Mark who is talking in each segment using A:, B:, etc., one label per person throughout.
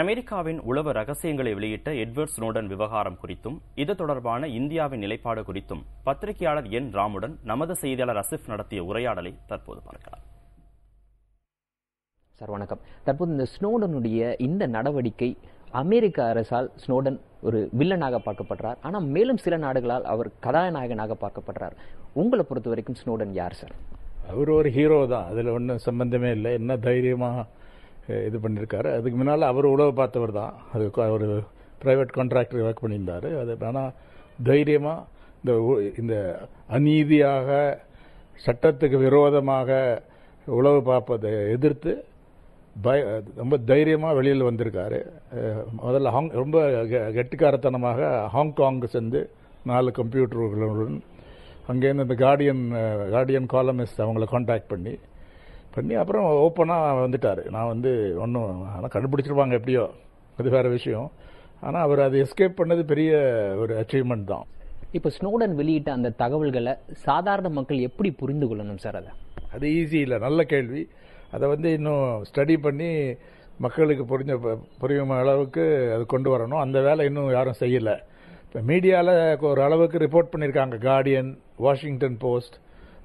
A: அமெரிக்காவின் உளவு ரகசியங்களை வெளியிட்ட எட்வர்ட் ஸ்னோடன் விவகாரம் குறித்தும் இது தொடர்பான இந்தியாவின் நிலைப்பாடு குறித்தும் பத்திரிகையாளர் என் ராமுடன் நமது செய்தியாளர் அசிப் நடத்திய உரையாடலை தற்போது பார்க்கலாம் சார் வணக்கம் தற்போது இந்த ஸ்னோடனுடைய இந்த நடவடிக்கை அமெரிக்க அரசால் ஸ்னோடன் ஒரு வில்லனாக பார்க்கப்படுறார் ஆனால் மேலும் சில நாடுகளால் அவர் கதாநாயகனாக பார்க்கப்படுறார் உங்களை பொறுத்த வரைக்கும் ஸ்னோடன் யார் சார்
B: அவர் ஒரு ஹீரோ தான் அதில் ஒன்றும் சம்பந்தமே இல்லை என்ன தைரியமாக இது பண்ணியிருக்காரு அதுக்கு முன்னால் அவர் உழவு பார்த்தவர் தான் அது ஒரு ப்ரைவேட் கான்ட்ராக்டர் ஒர்க் பண்ணியிருந்தார் அது ஆனால் தைரியமாக இந்த இந்த அநீதியாக சட்டத்துக்கு விரோதமாக உழவு பார்ப்பதை எதிர்த்து பய ரொம்ப தைரியமாக வெளியில் வந்திருக்காரு முதல்ல ஹாங் ரொம்ப கெட்டிக்காரத்தனமாக ஹாங்காங் சென்று நாலு கம்ப்யூட்டர்களுடன் அங்கேருந்து இந்த கார்டியன் கார்டியன் காலமிஸ்ட் அவங்கள காண்டாக்ட் பண்ணி பண்ணி அப்புறம் ஓப்பனாக வந்துட்டார் நான் வந்து ஒன்றும் ஆனால் கண்டுபிடிச்சிருப்பாங்க எப்படியோ அது வேறு விஷயம் ஆனால் அவர் அது எஸ்கேப் பண்ணது பெரிய ஒரு அச்சீவ்மெண்ட் தான்
A: இப்போ ஸ்னோடன் வெளியிட்ட அந்த தகவல்களை சாதாரண மக்கள் எப்படி
B: புரிந்து கொள்ளணும் சார் அதை அது ஈஸி இல்லை நல்ல கேள்வி அதை வந்து இன்னும் ஸ்டடி பண்ணி மக்களுக்கு புரிஞ்ச புரியும் அளவுக்கு அது கொண்டு வரணும் அந்த வேலை இன்னும் யாரும் செய்யலை இப்போ மீடியாவில் ஒரு அளவுக்கு ரிப்போர்ட் பண்ணியிருக்காங்க கார்டியன் வாஷிங்டன் போஸ்ட்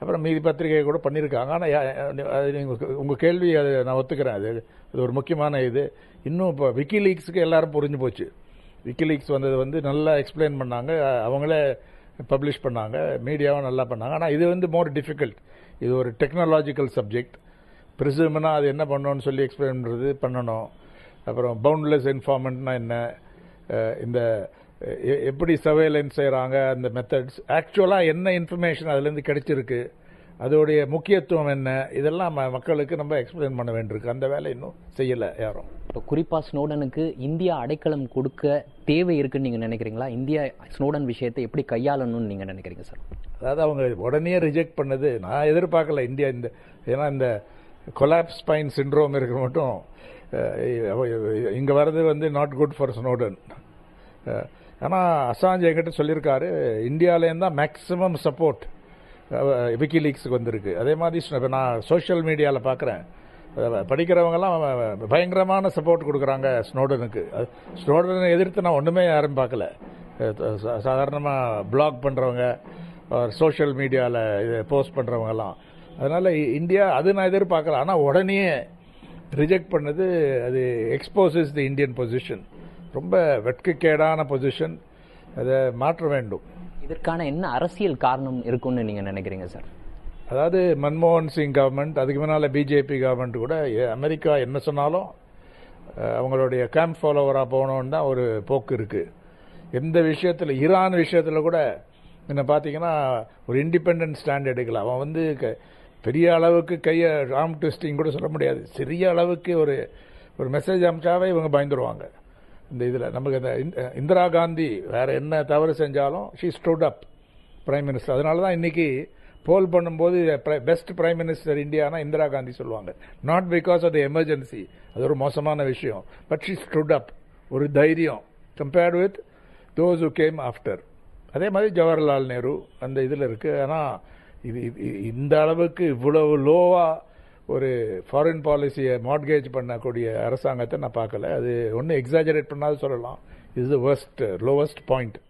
B: அப்புறம் மீதி பத்திரிகை கூட பண்ணியிருக்காங்க ஆனால் நீங்கள் உங்கள் கேள்வி அது நான் ஒத்துக்கிறேன் அது அது ஒரு முக்கியமான இது இன்னும் இப்போ விக்கிலீக்ஸுக்கு எல்லாரும் புரிஞ்சு போச்சு விக்கிலீக்ஸ் வந்தது வந்து நல்லா எக்ஸ்பிளைன் பண்ணாங்க அவங்களே பப்ளிஷ் பண்ணாங்க மீடியாவும் நல்லா பண்ணாங்க ஆனால் இது வந்து மோர் டிஃபிகல்ட் இது ஒரு டெக்னாலஜிக்கல் சப்ஜெக்ட் ப்ரிசூம்னா அது என்ன பண்ணணும்னு சொல்லி எக்ஸ்பிளைன் பண்ணுறது பண்ணணும் அப்புறம் பவுண்ட்லெஸ் இன்ஃபார்மெண்ட்னா என்ன இந்த எப்படி சர்வேலன்ஸ் செய்கிறாங்க அந்த மெத்தட்ஸ் ஆக்சுவலாக என்ன இன்ஃபர்மேஷன் அதுலேருந்து கிடைச்சிருக்கு அதோடைய முக்கியத்துவம் என்ன இதெல்லாம் மக்களுக்கு நம்ம எக்ஸ்பிளைன் பண்ண வேண்டியிருக்கு அந்த வேலை இன்னும் செய்யலை யாரும்
A: இப்போ குறிப்பாக ஸ்னோடனுக்கு இந்தியா அடைக்கலம் கொடுக்க தேவை இருக்குன்னு நீங்கள் நினைக்கிறீங்களா இந்தியா ஸ்னோடன் விஷயத்தை எப்படி கையாளணும்னு நீங்கள் நினைக்கிறீங்க சார்
B: அதாவது அவங்க உடனே ரிஜெக்ட் பண்ணது நான் எதிர்பார்க்கல இந்தியா இந்த ஏன்னா இந்த கொலாப்ஸ் பைன் சின்ரோம் இருக்க மட்டும் இங்கே வர்றது வந்து நாட் குட் ஃபார் ஸ்னோடன் ஆனால் அசாஞ்ச் எங்கிட்ட சொல்லியிருக்காரு இந்தியாவிலேருந்து மேக்ஸிமம் சப்போர்ட் விக்கி லீக்ஸுக்கு வந்திருக்கு அதே மாதிரி இப்போ நான் சோஷியல் மீடியாவில் பார்க்குறேன் படிக்கிறவங்கெல்லாம் பயங்கரமான சப்போர்ட் கொடுக்குறாங்க ஸ்னோடனுக்கு ஸ்னோடனை எதிர்த்து நான் ஒன்றுமே யாரும் பார்க்கல சாதாரணமாக பிளாக் பண்ணுறவங்க சோஷியல் மீடியாவில் இது போஸ்ட் பண்ணுறவங்கெல்லாம் அதனால் இந்தியா அது நான் எதிர்பார்க்கல ஆனால் உடனே ரிஜெக்ட் பண்ணது அது எக்ஸ்போசஸ் தி இந்தியன் பொசிஷன் ரொம்ப வெட்கக்கேடான பொசிஷன் அதை மாற்ற வேண்டும் இதற்கான என்ன அரசியல் காரணம் இருக்கும்னு நீங்கள் நினைக்கிறீங்க சார் அதாவது மன்மோகன் சிங் கவர்மெண்ட் அதுக்கு முன்னால் பிஜேபி கவர்மெண்ட் கூட அமெரிக்கா என்ன சொன்னாலும் அவங்களுடைய கேம்ப் ஃபாலோவராக போகணும்னு தான் ஒரு போக்கு இருக்குது எந்த விஷயத்தில் ஈரான் விஷயத்தில் கூட என்ன பார்த்தீங்கன்னா ஒரு இண்டிபெண்ட் ஸ்டாண்ட் எடுக்கல அவன் வந்து பெரிய அளவுக்கு கையை ராம் டெஸ்டிங் கூட சொல்ல முடியாது சிறிய அளவுக்கு ஒரு ஒரு மெசேஜ் அமைச்சாவே இவங்க பயந்துருவாங்க இந்த இதில் நமக்கு இந்த இந்திரா காந்தி வேறு என்ன தவறு செஞ்சாலும் she stood up prime minister அதனால தான் இன்றைக்கி போல் பண்ணும்போது பெஸ்ட் பிரைம் மினிஸ்டர் இந்தியானா இந்திரா காந்தி சொல்லுவாங்க not because of the emergency அது ஒரு மோசமான விஷயம் பட் ஷீ ஸ்டுட் அப் ஒரு தைரியம் compared with those who came after அதே மாதிரி ஜவஹர்லால் நேரு அந்த இதில் இருக்குது ஆனால் இது இந்த அளவுக்கு இவ்வளவு லோவாக ஒரு ஃபாரின் பாலிசியை மாட்கேஜ் பண்ணக்கூடிய அரசாங்கத்தை நான் பார்க்கல அது ஒன்றும் எக்ஸாஜரேட் பண்ணாத சொல்லலாம் is the worst lowest point